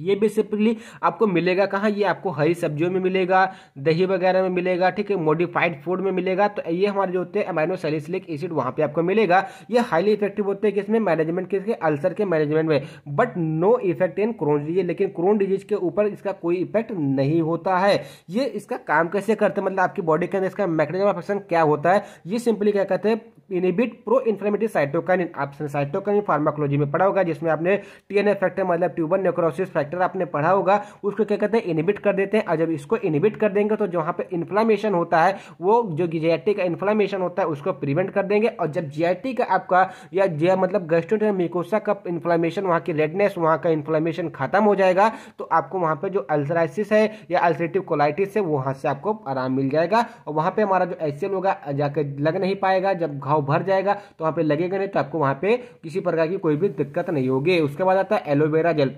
ये बेसिकली आपको मिलेगा कहाँ ये आपको हरी सब्जियों में मिलेगा दही वगैरह में मिलेगा ठीक है मॉडिफाइड फूड में मिलेगा तो ये हमारे जो होते हैं अमाइनो सेलिसिलिक एसिड वहाँ पे आपको मिलेगा ये हाईली इफेक्टिव होते हैं किसमें मैनेजमेंट किसके अल्सर के मैनेजमेंट में but no effect in Crohn disease लेकिन क्रोन डिजीज के ऊपर इसका कोई इफेक्ट नहीं होता है ये इसका काम कैसे करते मतलब आपकी बॉडी के अंदर इसका मैकेजम ऑफ एक्शन क्या होता है ये सिंपली क्या कहते हैं इनिबिट प्रो इन्फ्लेमेटरी साइटोकाइन आप साइटोकाइन फार्माकोलॉजी में पढ़ा होगा जिसमें आपने टीएनए फैक्टर मतलब ट्यूबर नेक्रोसिस फैक्टर फैक्टर आपने पढ़ा होगा उसको क्या कहते हैं इनिबिट कर देते हैं और जब इसको इनिबिट कर देंगे तो जहाँ पे इन्फ्लामेशन होता है वो जो जीआईटी का इन्फ्लामेशन होता है उसको प्रिवेंट कर देंगे और जब जीआईटी का आपका या जो मतलब मिकोसा का इन्फ्लामेशन वहाँ की रेडनेस वहाँ का इन्फ्लामेशन खत्म हो जाएगा तो आपको वहाँ पर जो अल्सराइसिस है या अल्सरेटिव कोलाइटिस है वहाँ से आपको आराम मिल जाएगा और वहाँ पर हमारा जो एसियल होगा जाकर लग नहीं पाएगा जब घाव भर जाएगा तो वहाँ पर लगेगा नहीं तो आपको वहाँ पर किसी प्रकार की कोई भी दिक्कत नहीं होगी उसके बाद आता है एलोवेरा जेल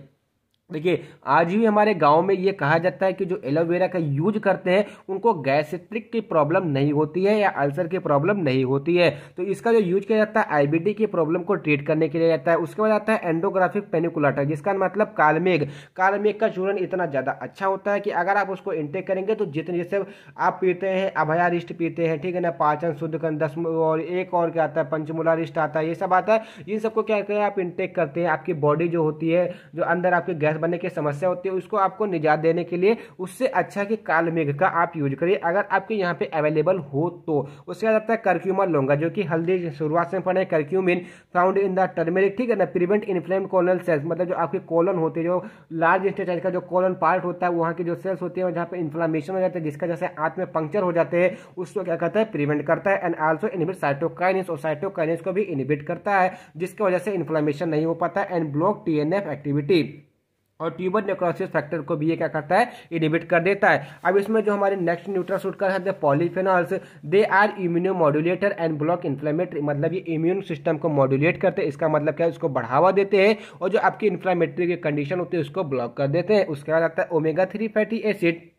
देखिए आज भी हमारे गांव में ये कहा जाता है कि जो एलोवेरा का यूज करते हैं उनको गैसेट्रिक की प्रॉब्लम नहीं होती है या अल्सर की प्रॉब्लम नहीं होती है तो इसका जो यूज किया जाता है आईबीडी की प्रॉब्लम को ट्रीट करने के लिए जाता है उसके बाद आता है एंडोग्राफिक पेनिकुलाटा जिसका मतलब कालमेघ कालमेघ का चूर्ण इतना ज़्यादा अच्छा होता है कि अगर आप उसको इंटेक करेंगे तो जितने जैसे आप पीते हैं अभया रिष्ट पीते हैं ठीक है ना पाचन शुद्ध कन दस और एक और क्या आता है पंचमूला रिष्ट आता है ये सब आता है इन सबको क्या करें आप इंटेक करते हैं आपकी बॉडी जो होती है जो अंदर आपके गैस बनने की समस्या होती है उसको आपको निजात देने के लिए उससे अच्छा कि काल मेघ का आप यूज करिए अगर आपके यहाँ पे अवेलेबल हो तो उसके बाद आता है करक्यूमा लौंगा जो कि हल्दी शुरुआत से पड़े curcumin found in the turmeric ठीक है ना प्रिवेंट इन्फ्लेम कोलनल सेल्स मतलब जो आपके कोलन होते हैं जो लार्ज इंटेस्टाइज का जो कोलन पार्ट होता है वहाँ के जो सेल्स होते हैं जहाँ पे इन्फ्लामेशन हो जाता है जिसका जैसे आंत में पंक्चर हो जाते हैं उसको क्या करता है प्रिवेंट करता है एंड आल्सो इनिबिट साइटोकाइनिस और साइटोकाइनिस को भी इनिबिट करता है जिसकी वजह से इन्फ्लामेशन नहीं हो पाता एंड ब्लॉक टी एक्टिविटी और ट्यूबर नेक्रोसिस फैक्टर को भी ये क्या करता है इनिबिट कर देता है अब इसमें जो हमारे नेक्स्ट का है polyphenols they are immunomodulator and block inflammatory मतलब ये इम्यून सिस्टम को मॉड्यूलेट करते हैं इसका मतलब क्या है उसको बढ़ावा देते हैं और जो आपकी इन्फ्लामेटरी की कंडीशन होती है उसको ब्लॉक कर देते हैं उसके बाद आता है omega three fatty acid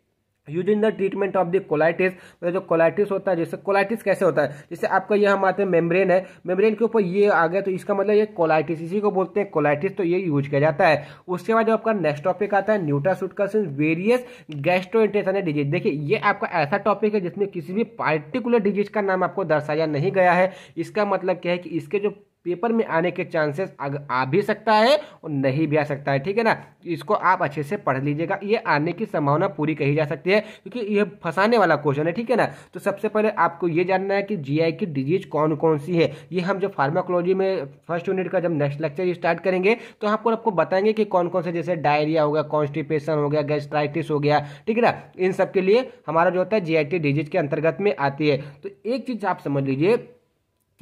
use in the treatment of the colitis मतलब जो कोलाइटिस होता है जैसे कोलाइटिस कैसे होता है जैसे आपका ये हमारे मेम्ब्रेन है मेम्ब्रेन के ऊपर ये आ गया तो इसका मतलब ये कोलाइटिस इसी को बोलते हैं कोलाइटिस तो ये यूज किया जाता है उसके बाद जो आपका नेक्स्ट टॉपिक आता है न्यूट्रासूट का वेरियस गैस्ट्रो डिजीज देखिए ये आपका ऐसा टॉपिक है जिसमें किसी भी पार्टिकुलर डिजीज का नाम आपको दर्शाया नहीं गया है इसका मतलब क्या है कि इसके जो पेपर में आने के चांसेस आ भी सकता है और नहीं भी आ सकता है ठीक है ना इसको आप अच्छे से पढ़ लीजिएगा ये आने की संभावना पूरी कही जा सकती है क्योंकि ये फंसाने वाला क्वेश्चन है ठीक है ना तो सबसे पहले आपको ये जानना है कि जीआई की डिजीज कौन कौन सी है ये हम जब फार्माकोलॉजी में फर्स्ट यूनिट का जब नेक्स्ट लेक्चर स्टार्ट करेंगे तो आपको आपको बताएंगे कि कौन कौन से जैसे डायरिया हो गया कॉन्स्टिपेशन हो गया गैस्ट्राइटिस हो गया ठीक है ना इन सब के लिए हमारा जो होता है जी डिजीज के अंतर्गत में आती है तो एक चीज़ आप समझ लीजिए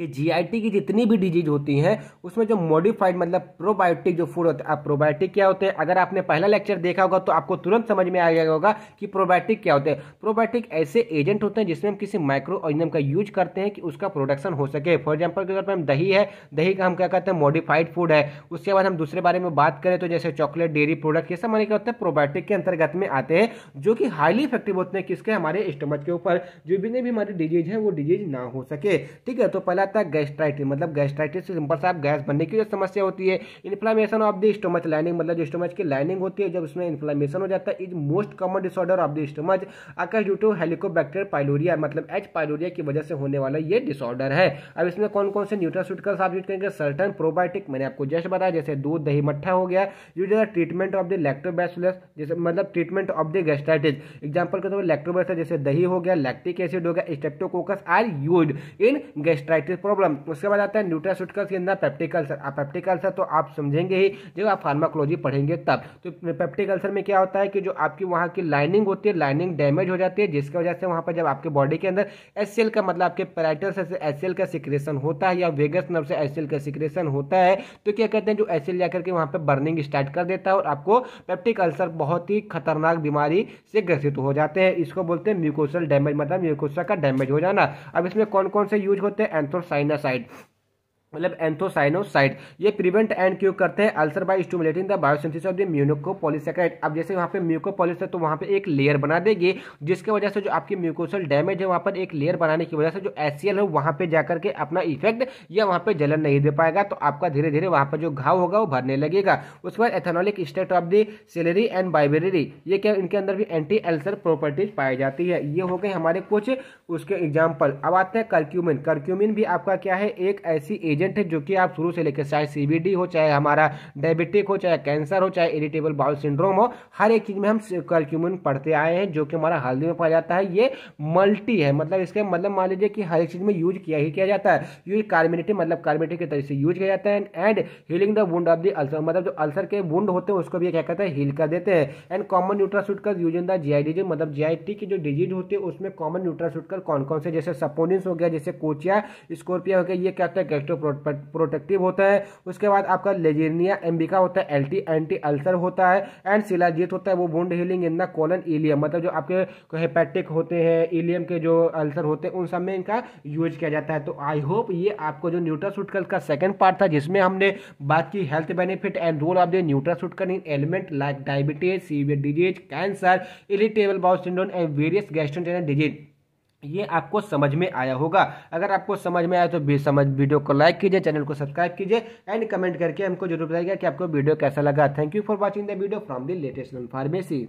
कि जीआईटी की जितनी भी डिजीज होती हैं उसमें जो मॉडिफाइड मतलब प्रोबायोटिक जो फूड होता है प्रोबायोटिक क्या होते हैं अगर आपने पहला लेक्चर देखा होगा तो आपको तुरंत समझ में आ गया होगा कि प्रोबायोटिक क्या होते हैं प्रोबायोटिक ऐसे एजेंट होते हैं जिसमें हम किसी माइक्रो ऑर्गेनिज्म का यूज करते हैं कि उसका प्रोडक्शन हो सके फॉर एग्जाम्पल के तौर पर हम दही है दही का हम क्या कहते हैं मॉडिफाइड फूड है उसके बाद हम दूसरे बारे में बात करें तो जैसे चॉकलेट डेयरी प्रोडक्ट ये सब हमारे क्या होता है प्रोबायोटिक के अंतर्गत में आते हैं जो कि हाईली इफेक्टिव होते हैं किसके हमारे स्टमक के ऊपर जो भी भी हमारी डिजीज है वो डिजीज ना हो सके ठीक है तो पहला जाता है गैस्ट्राइटिस मतलब गैस्ट्राइटिस से सिंपल साफ गैस बनने की जो समस्या होती है inflammation of the stomach lining मतलब जो स्टोमच की लाइनिंग होती है जब उसमें इन्फ्लामेशन हो जाता है is most common disorder of the stomach occurs due to Helicobacter pylori मतलब एच पाइलोरिया की वजह से होने वाला ये डिसऑर्डर है अब इसमें कौन कौन से न्यूट्रास्यूटिकल आप यूज करेंगे सर्टन प्रोबायोटिक मैंने आपको जस्ट बताया जैसे दूध दही मट्ठा हो गया use treatment of the lactobacillus जैसे मतलब treatment of the gastritis example के तौर पर लैक्टोबैसुलस जैसे दही हो गया लैक्टिक एसिड हो गया streptococcus are use in gastritis problem उसके बाद आता है न्यूट्रास्यूटिकल्स के अंदर पेप्टिकल्सर आप पेप्टिकल्सर तो आप समझेंगे ही जब आप फार्माकोलॉजी पढ़ेंगे तब तो पेप्टिकल्सर में क्या होता है कि जो आपकी वहाँ की लाइनिंग होती है लाइनिंग डैमेज हो जाती है जिसकी वजह से वहाँ पर जब आपके बॉडी के अंदर एस का मतलब आपके पैराइटल से एस का सिक्रेशन होता है या वेगस नर्व से एस का सिक्रेशन होता है तो क्या कहते हैं जो एस जाकर के वहाँ पर बर्निंग स्टार्ट कर देता है और आपको पेप्टिक अल्सर बहुत ही खतरनाक बीमारी से ग्रसित हो जाते हैं इसको बोलते हैं म्यूकोसल डैमेज मतलब म्यूकोसा का डैमेज हो जाना अब इसमें कौन कौन से यूज होते हैं एंथ्रो sinusoid मतलब एंथोसाइनोसाइट ये प्रिवेंट एंड क्यों करते हैं ulcer by stimulating the biosynthesis of the mucopolysaccharide अब जैसे वहाँ पे म्यूकोपोलिस है तो वहाँ पे एक लेयर बना देगी जिसके वजह से जो आपकी म्यूकोसल डैमेज है वहाँ पर एक लेयर बनाने की वजह से जो एस है वहाँ पे जाकर के अपना इफेक्ट या वहाँ पे जलन नहीं दे पाएगा तो आपका धीरे धीरे वहाँ पर जो घाव होगा वो भरने लगेगा उसके बाद ethanolic state of the celery and bayberry ये क्या इनके अंदर भी एंटी अल्सर प्रॉपर्टीज पाई जाती है ये हो गए हमारे कुछ उसके एग्जाम्पल अब आते हैं कर्क्यूमिन कर्क्यूमिन भी आपका क्या है एक ऐसी एजेंट एजेंट है जो कि आप शुरू से लेकर चाहे सीबीडी हो चाहे हमारा डायबिटिक हो चाहे कैंसर हो चाहे इरिटेबल बाउल सिंड्रोम हो हर एक चीज़ में हम कर्क्यूमिन पढ़ते आए हैं जो कि हमारा हल्दी में पाया जाता है ये मल्टी है मतलब इसके मतलब मान लीजिए कि हर एक चीज़ में यूज किया ही किया जाता है यूज कार्बिनेटिव मतलब कार्बिनेटिव के तरीके से यूज किया जाता है and healing the wound of the ulcer मतलब जो अल्सर के वुंड होते हैं उसको भी क्या कहते हैं हील कर देते हैं एंड कॉमन न्यूट्रासूट का यूज इन द जी आई मतलब जी की जो डिजीज होती है उसमें कॉमन न्यूट्रासूट कर कौन कौन से जैसे सपोनिस हो गया जैसे कोचिया स्कॉर्पिया हो गया ये क्या होता है गेस्ट्रो प्रोटेक्टिव होता है उसके बाद आपका लेजेनिया एम्बिका होता है एल्टी एंटी अल्सर होता है एंड सिलाजीत होता है वो bond healing in the colon ileum मतलब जो आपके हेपेटिक होते हैं इलियम के जो अल्सर होते हैं उन सब में इनका यूज किया जाता है तो आई होप ये आपको जो न्यूट्रासूटिकल का सेकेंड पार्ट था जिसमें हमने बात की health benefit and role of the nutraceutical in element like diabetes severe disease cancer irritable bowel syndrome and various gastrogenic disease ये आपको समझ में आया होगा अगर आपको समझ में आया तो भी समझ वीडियो को लाइक कीजिए चैनल को सब्सक्राइब कीजिए एंड कमेंट करके हमको जरूर बताइएगा कि आपको वीडियो कैसा लगा thank you for watching the video from the latest pharmacy